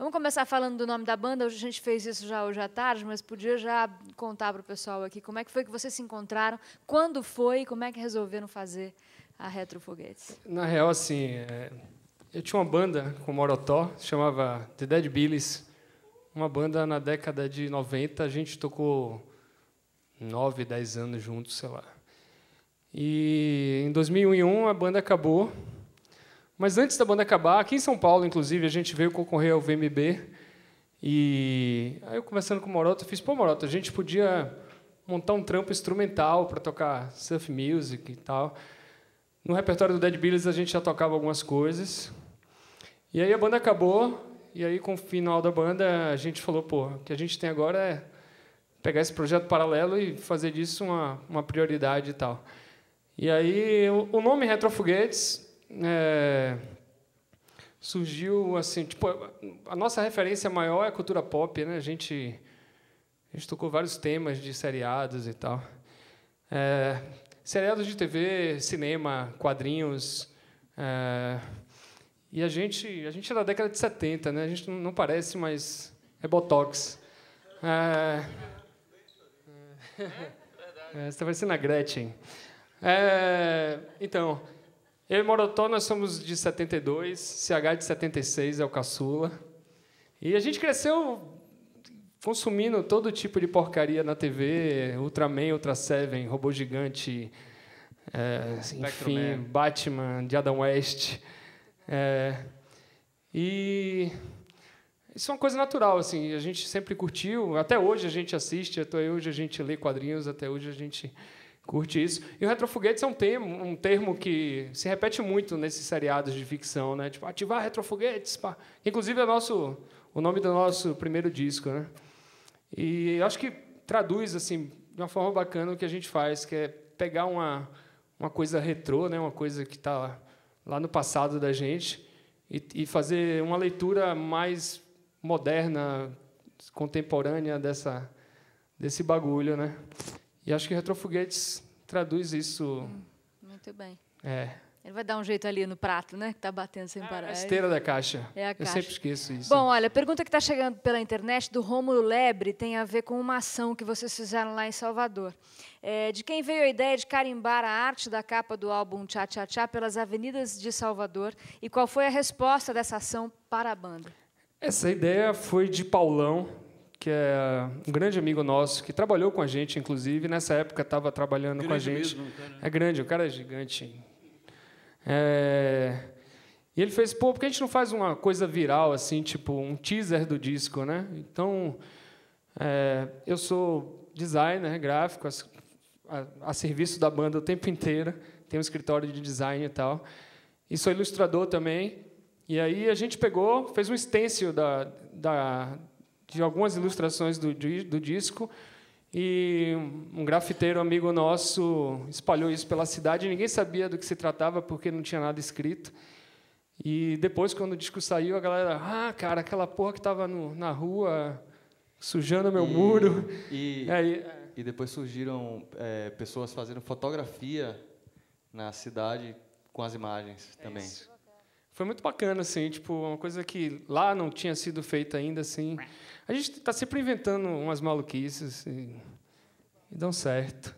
Vamos começar falando do nome da banda. Hoje a gente fez isso já hoje à tarde, mas podia já contar para o pessoal aqui como é que foi que vocês se encontraram, quando foi, como é que resolveram fazer a Retrofoguetes. Na real, assim, é, eu tinha uma banda com Morotó, chamava The Dead Billies. Uma banda na década de 90, a gente tocou 9, 10 anos juntos, sei lá. E em 2001 a banda acabou mas antes da banda acabar, aqui em São Paulo, inclusive, a gente veio concorrer ao VMB. E aí eu conversando com o eu fiz, pô, Moroto, a gente podia montar um trampo instrumental para tocar surf music e tal. No repertório do Dead Billies a gente já tocava algumas coisas. E aí a banda acabou, e aí com o final da banda a gente falou, pô, o que a gente tem agora é pegar esse projeto paralelo e fazer disso uma, uma prioridade e tal. E aí o nome Retrofoguetes é, surgiu assim, tipo, a nossa referência maior é a cultura pop, né? A gente, a gente tocou vários temas de seriados e tal. É, seriados de TV, cinema, quadrinhos. É, e a gente, a gente é da década de 70, né? A gente não parece, mas é botox. É, é, você vai ser na Gretchen. É, então, eu e Morotó, nós somos de 72, CH de 76 é o caçula. E a gente cresceu consumindo todo tipo de porcaria na TV, Ultraman, Ultra Seven, Robô Gigante, é, enfim, Man. É. Batman, de Adam West. É, e isso é uma coisa natural, assim, a gente sempre curtiu, até hoje a gente assiste, até hoje a gente lê quadrinhos, até hoje a gente Curte isso. E o retrofoguetes é um termo, um termo que se repete muito nesses seriados de ficção, né? Tipo, ativar retrofoguetes. Pá. Inclusive é nosso, o nome do nosso primeiro disco, né? E acho que traduz assim de uma forma bacana o que a gente faz, que é pegar uma, uma coisa retrô, né? Uma coisa que está lá no passado da gente e, e fazer uma leitura mais moderna, contemporânea dessa desse bagulho, né? E acho que retrofoguetes traduz isso. Hum, muito bem. É. Ele vai dar um jeito ali no prato, né? Que está batendo sem ah, parar. É a esteira da caixa. É a caixa. Eu sempre esqueço isso. Bom, olha, a pergunta que está chegando pela internet do Rômulo Lebre tem a ver com uma ação que vocês fizeram lá em Salvador. É, de quem veio a ideia de carimbar a arte da capa do álbum Tchá Tchá Tchá pelas avenidas de Salvador e qual foi a resposta dessa ação para a banda? Essa ideia foi de Paulão, que é um grande amigo nosso, que trabalhou com a gente, inclusive, nessa época estava trabalhando grande com a gente. Mesmo, é grande, o cara é gigante. É... E ele fez, pô, por que a gente não faz uma coisa viral, assim, tipo um teaser do disco, né? Então, é... eu sou designer gráfico, a, a, a serviço da banda o tempo inteiro, tenho um escritório de design e tal, e sou ilustrador também. E aí a gente pegou, fez um stencil da, da de algumas ilustrações do, do disco. E um grafiteiro amigo nosso espalhou isso pela cidade. Ninguém sabia do que se tratava porque não tinha nada escrito. E depois, quando o disco saiu, a galera, ah, cara, aquela porra que estava na rua sujando meu e, muro. É, e, e depois surgiram é, pessoas fazendo fotografia na cidade com as imagens é também. Isso foi muito bacana, assim, tipo, uma coisa que lá não tinha sido feita ainda, assim. A gente está sempre inventando umas maluquices e, e dão certo.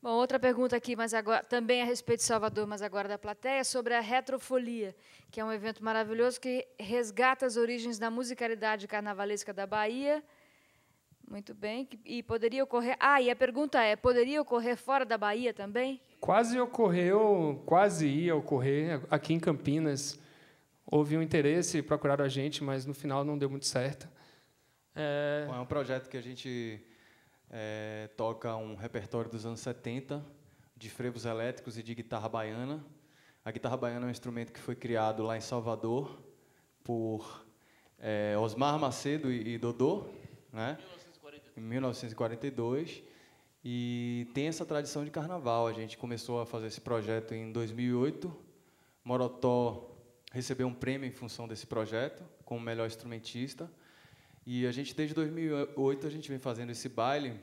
Bom, outra pergunta aqui, mas agora também a respeito de Salvador, mas agora da plateia, sobre a Retrofolia, que é um evento maravilhoso que resgata as origens da musicalidade carnavalesca da Bahia. Muito bem. E poderia ocorrer. Ah, e a pergunta é: poderia ocorrer fora da Bahia também? Quase ocorreu, quase ia ocorrer aqui em Campinas. Houve um interesse, procuraram a gente, mas no final não deu muito certo. É, Bom, é um projeto que a gente é, toca um repertório dos anos 70, de frevos elétricos e de guitarra baiana. A guitarra baiana é um instrumento que foi criado lá em Salvador por é, Osmar Macedo e, Dodô, né? Em 1942. E tem essa tradição de carnaval. A gente começou a fazer esse projeto em 2008. Morotó recebeu um prêmio em função desse projeto, como melhor instrumentista. E a gente, desde 2008, a gente vem fazendo esse baile.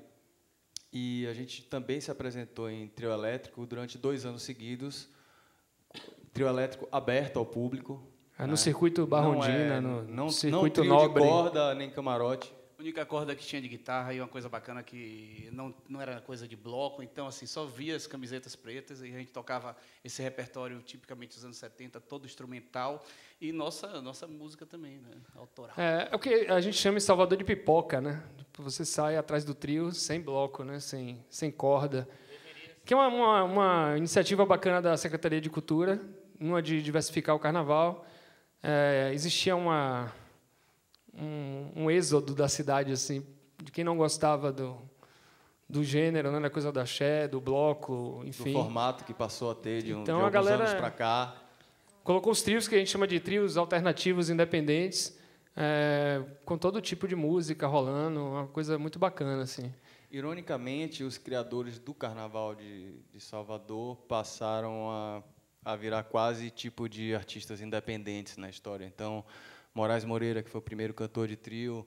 E a gente também se apresentou em trio elétrico durante dois anos seguidos. Trio elétrico aberto ao público. É no né? circuito Barrondina, não é, no não, circuito não trio nobre. de nem camarote. A única corda que tinha de guitarra e uma coisa bacana que não, não era coisa de bloco, então assim, só via as camisetas pretas e a gente tocava esse repertório tipicamente dos anos 70, todo instrumental e nossa nossa música também, né, autoral. É, é o que a gente chama em Salvador de pipoca, né? Tipo, você sai atrás do trio sem bloco, né, sem sem corda. Que é uma, uma, uma iniciativa bacana da Secretaria de Cultura, uma de diversificar o carnaval. É, existia uma um, um êxodo da cidade, assim, de quem não gostava do, do gênero, né, da coisa da Xé, do bloco, enfim. Do formato que passou a ter de, um, então, de a galera anos para cá. Colocou os trios que a gente chama de trios alternativos independentes, é, com todo tipo de música rolando, uma coisa muito bacana, assim. Ironicamente, os criadores do Carnaval de, de Salvador passaram a, a virar quase tipo de artistas independentes na história. Então, Moraes Moreira, que foi o primeiro cantor de trio,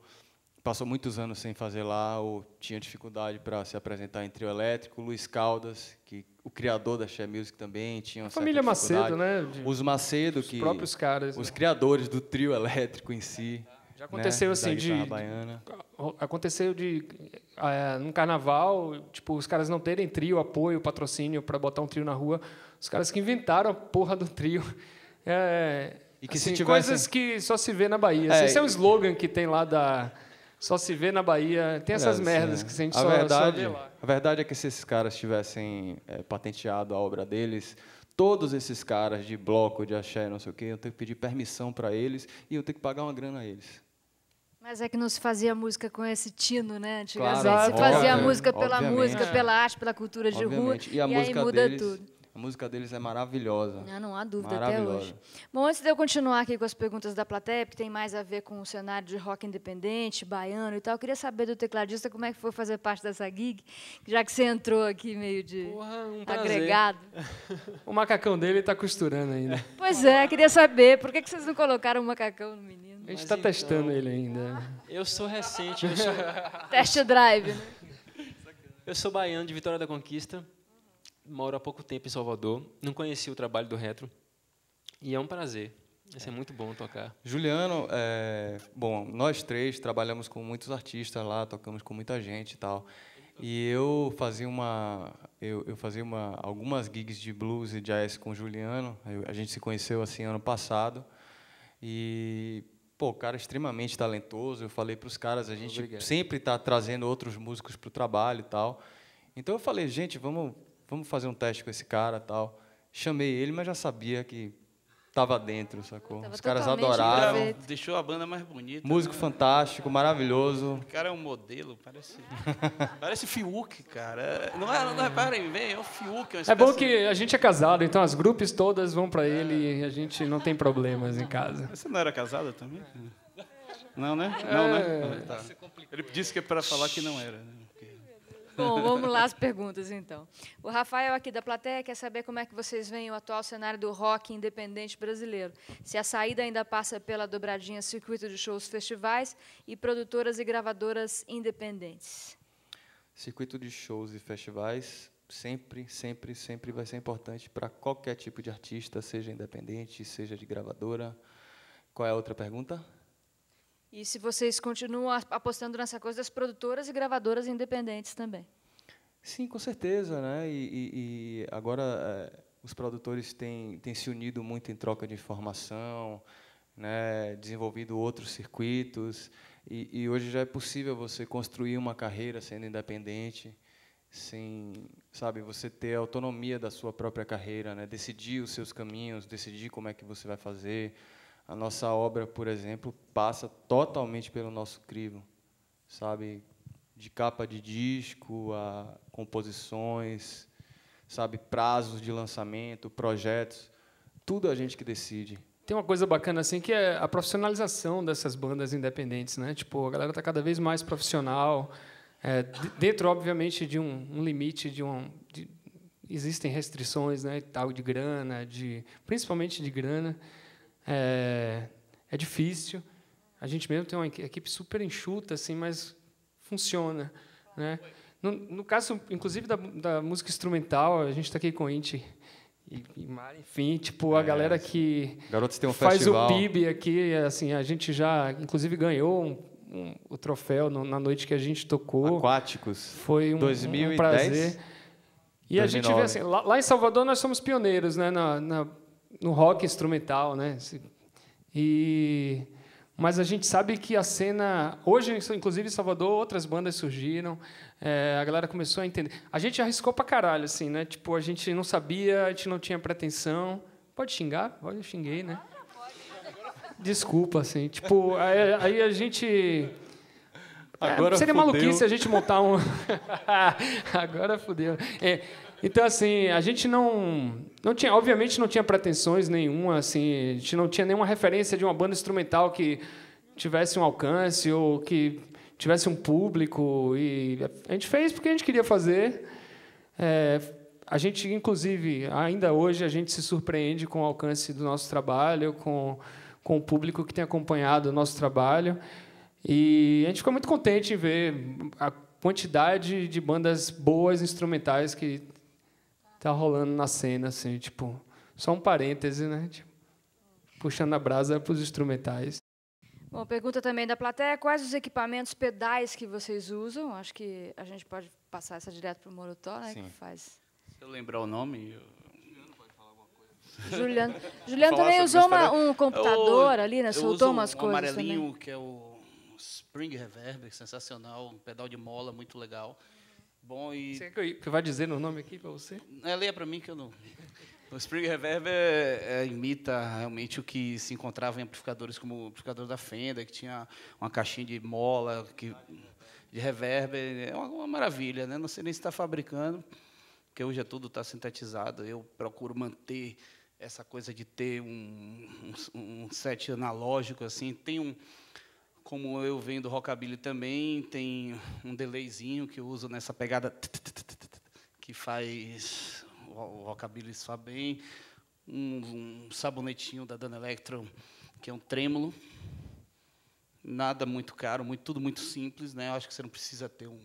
passou muitos anos sem fazer lá, ou tinha dificuldade para se apresentar em trio elétrico. Luiz Caldas, que o criador da Share Music também tinha uma família Macedo, né? De, os Macedo os que próprios caras, os né? criadores do trio elétrico em si. Já né, aconteceu né? assim de, baiana. aconteceu de é, num carnaval, tipo os caras não terem trio, apoio, patrocínio para botar um trio na rua, os caras que inventaram a porra do trio. É, e que assim, se Coisas que só se vê na Bahia. É, Esse é o slogan que tem lá da... Só se vê na Bahia. Tem é, essas é, merdas que a gente a só, verdade, só vê lá. A verdade é que se esses caras tivessem é, patenteado a obra deles, todos esses caras de bloco, de axé, não sei o quê, eu tenho que pedir permissão para eles e eu tenho que pagar uma grana a eles. Mas é que não se fazia música com esse tino, né? Antigamente claro, se fazia óbvio, música pela música, pela arte, pela cultura de obviamente. rua, e, a e aí muda deles, tudo a música deles é maravilhosa. Ah, não há dúvida até hoje. Bom, antes de eu continuar aqui com as perguntas da plateia, que tem mais a ver com o cenário de rock independente, baiano e tal, eu queria saber do tecladista como é que foi fazer parte dessa gig, já que você entrou aqui meio de Porra, é um agregado. o macacão dele está costurando ainda. Pois é, queria saber, por que, que vocês não colocaram o macacão no menino? A gente está então, testando ele ainda. Eu sou recente. Eu sou... Test drive, né? Eu sou baiano de Vitória da Conquista moro há pouco tempo em Salvador, não conheci o trabalho do Retro, e é um prazer. Isso é muito bom tocar. Juliano, é, bom, nós três trabalhamos com muitos artistas lá, tocamos com muita gente e tal. E eu fazia uma, eu, eu fazia uma, algumas gigs de blues e jazz com o Juliano. A gente se conheceu assim ano passado. E pô, cara é extremamente talentoso. Eu falei para os caras, a gente Obrigado. sempre está trazendo outros músicos para o trabalho e tal. Então eu falei, gente, vamos vamos fazer um teste com esse cara tal. Chamei ele, mas já sabia que estava dentro, sacou? Os caras adoraram. Era, deixou a banda mais bonita. Músico né? fantástico, maravilhoso. O cara é um modelo, parece. parece Fiuk, cara. É, não é, não reparem é, bem, é o Fiuk. É, é bom que a gente é casado, então as grupos todas vão para ele é. e a gente não tem problemas em casa. Você não era casado também? Não, né? Não, né? Ah, tá. Ele disse que é para falar que não era, né? Bom, vamos lá as perguntas, então. O Rafael, aqui da plateia, quer saber como é que vocês veem o atual cenário do rock independente brasileiro. Se a saída ainda passa pela dobradinha circuito de shows festivais e produtoras e gravadoras independentes. Circuito de shows e festivais sempre, sempre, sempre vai ser importante para qualquer tipo de artista, seja independente, seja de gravadora. Qual é a outra pergunta? E se vocês continuam apostando nessa coisa das produtoras e gravadoras independentes também. Sim, com certeza. Né? E, e, e agora é, os produtores têm, têm se unido muito em troca de informação, né? desenvolvido outros circuitos. E, e hoje já é possível você construir uma carreira sendo independente sem, sabe, você ter autonomia da sua própria carreira, né? Decidir os seus caminhos, decidir como é que você vai fazer, a nossa obra, por exemplo, passa totalmente pelo nosso crivo, sabe? De capa de disco a composições, sabe? Prazos de lançamento, projetos, tudo a gente que decide. Tem uma coisa bacana assim que é a profissionalização dessas bandas independentes, né? Tipo, a galera tá cada vez mais profissional, é, dentro obviamente de um, um limite de um de, existem restrições, né? Tal de grana, de principalmente de grana. É, é difícil. A gente mesmo tem uma equipe super enxuta, assim, mas funciona. Né? No, no caso, inclusive, da, da, música instrumental, a gente está aqui com o Inti e, e enfim, tipo, a é, galera que Garotos tem um faz festival. o PIB aqui, assim, a gente já, inclusive, ganhou um, um, o troféu no, na noite que a gente tocou. Aquáticos. Foi um, 2010, um prazer. E 2009. a gente vê assim, lá, lá, em Salvador nós somos pioneiros, né, na, na no rock instrumental, né? E mas a gente sabe que a cena hoje, inclusive em Salvador, outras bandas surgiram, é, a galera começou a entender. A gente arriscou pra caralho, assim, né? Tipo, a gente não sabia, a gente não tinha pretensão. Pode xingar? Pode, eu xinguei, né? Desculpa, assim. Tipo, aí, aí a gente é, Agora é, seria fudeu. maluquice a gente montar um. Agora fudeu. É, então, assim, a gente não, não tinha, obviamente, não tinha pretensões nenhuma, assim, a gente não tinha nenhuma referência de uma banda instrumental que tivesse um alcance ou que tivesse um público. E a gente fez porque a gente queria fazer. É, a gente, inclusive, ainda hoje, a gente se surpreende com o alcance do nosso trabalho, com, com o público que tem acompanhado o nosso trabalho. E a gente ficou muito contente em ver a quantidade de bandas boas instrumentais que tá rolando na cena, assim, tipo, só um parêntese, né? Tipo, puxando a brasa para os instrumentais. Bom, pergunta também da plateia: quais os equipamentos pedais que vocês usam? Acho que a gente pode passar essa direto para o Morotó, né? Que faz. Se eu lembrar o nome. Eu... Juliano pode falar alguma coisa. Juliano, também usou uma, um computador eu, ali, né? Soltou umas um coisas. O amarelinho, também. que é o Spring Reverb, sensacional, um pedal de mola muito legal. Bom e Você que vai dizer no nome aqui para você? É, leia para mim que eu não. O Spring Reverb é, é, imita realmente o que se encontrava em amplificadores como o amplificador da Fender, que tinha uma caixinha de mola, que, de reverb. É uma, uma maravilha, né? Não sei nem se está fabricando, porque hoje é tudo está sintetizado. Eu procuro manter essa coisa de ter um, um, um set analógico, assim. Tem um como eu venho do rockabilly também, tem um delayzinho que eu uso nessa pegada que faz o rockabilly soar bem, um, um sabonetinho da Dana Electro que é um trêmulo, nada muito caro, muito, tudo muito simples, né? Eu acho que você não precisa ter um,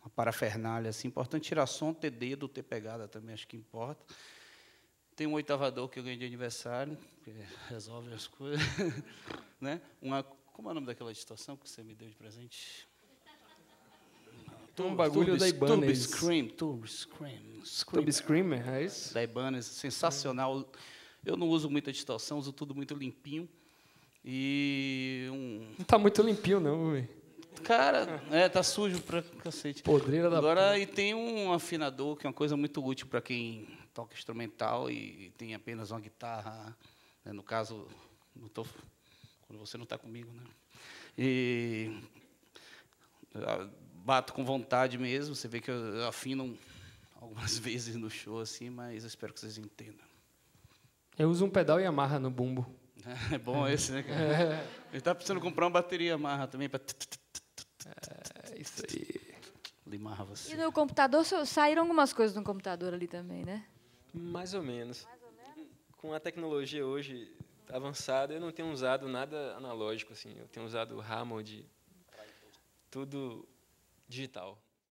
uma parafernália assim. Importante tirar som, ter dedo, ter pegada também acho que importa. Tem um oitavador que eu ganhei de aniversário, que resolve as coisas, né? Uma como é o nome daquela situação que você me deu de presente? Turbo, um bagulho da Ibanez. Tube Scream, Tube Scream. Scream, é, é isso? Da Ibanez, sensacional. Eu não uso muita distorção, uso tudo muito limpinho. E um... Não tá muito limpinho, não, velho. Cara, é, tá sujo pra cacete. Podreira da Agora, e tem um afinador, que é uma coisa muito útil para quem toca instrumental e tem apenas uma guitarra. Né? No caso, não tô quando você não está comigo, né? E bato com vontade mesmo. Você vê que eu afino algumas vezes no show assim, mas espero que vocês entendam. Eu uso um pedal e amarra no bumbo. É bom esse, né, cara? Ele está precisando comprar uma bateria amarra também para é, isso aí. Limarra você. E no computador saíram algumas coisas no computador ali também, né? Mais ou menos. Mais ou menos. Com a tecnologia hoje avançado, eu não tenho usado nada analógico assim. Eu tenho usado Ramon de tudo digital.